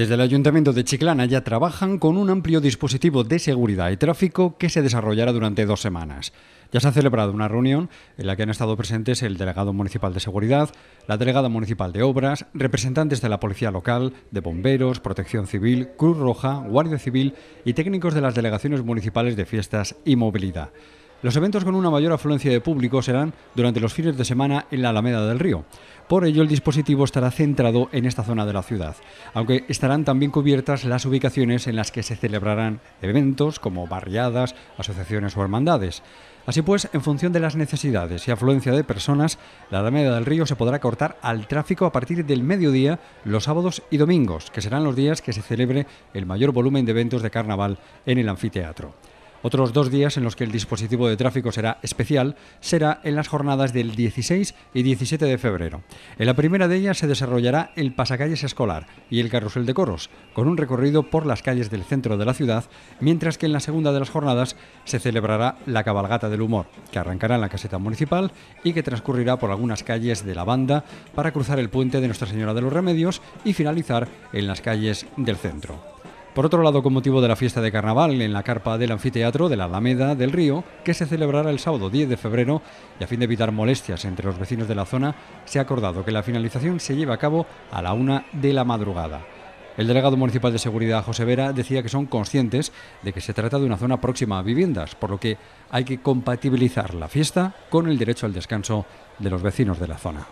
Desde el Ayuntamiento de Chiclana ya trabajan con un amplio dispositivo de seguridad y tráfico que se desarrollará durante dos semanas. Ya se ha celebrado una reunión en la que han estado presentes el delegado municipal de seguridad, la delegada municipal de obras, representantes de la policía local, de bomberos, protección civil, Cruz Roja, Guardia Civil y técnicos de las delegaciones municipales de fiestas y movilidad. Los eventos con una mayor afluencia de público serán durante los fines de semana en la Alameda del Río. Por ello, el dispositivo estará centrado en esta zona de la ciudad, aunque estarán también cubiertas las ubicaciones en las que se celebrarán eventos como barriadas, asociaciones o hermandades. Así pues, en función de las necesidades y afluencia de personas, la Alameda del Río se podrá cortar al tráfico a partir del mediodía los sábados y domingos, que serán los días que se celebre el mayor volumen de eventos de carnaval en el anfiteatro. Otros dos días en los que el dispositivo de tráfico será especial será en las jornadas del 16 y 17 de febrero. En la primera de ellas se desarrollará el pasacalles escolar y el carrusel de coros, con un recorrido por las calles del centro de la ciudad, mientras que en la segunda de las jornadas se celebrará la cabalgata del humor, que arrancará en la caseta municipal y que transcurrirá por algunas calles de la banda para cruzar el puente de Nuestra Señora de los Remedios y finalizar en las calles del centro. Por otro lado, con motivo de la fiesta de carnaval en la carpa del anfiteatro de la Alameda del Río, que se celebrará el sábado 10 de febrero, y a fin de evitar molestias entre los vecinos de la zona, se ha acordado que la finalización se lleve a cabo a la una de la madrugada. El delegado municipal de seguridad, José Vera, decía que son conscientes de que se trata de una zona próxima a viviendas, por lo que hay que compatibilizar la fiesta con el derecho al descanso de los vecinos de la zona.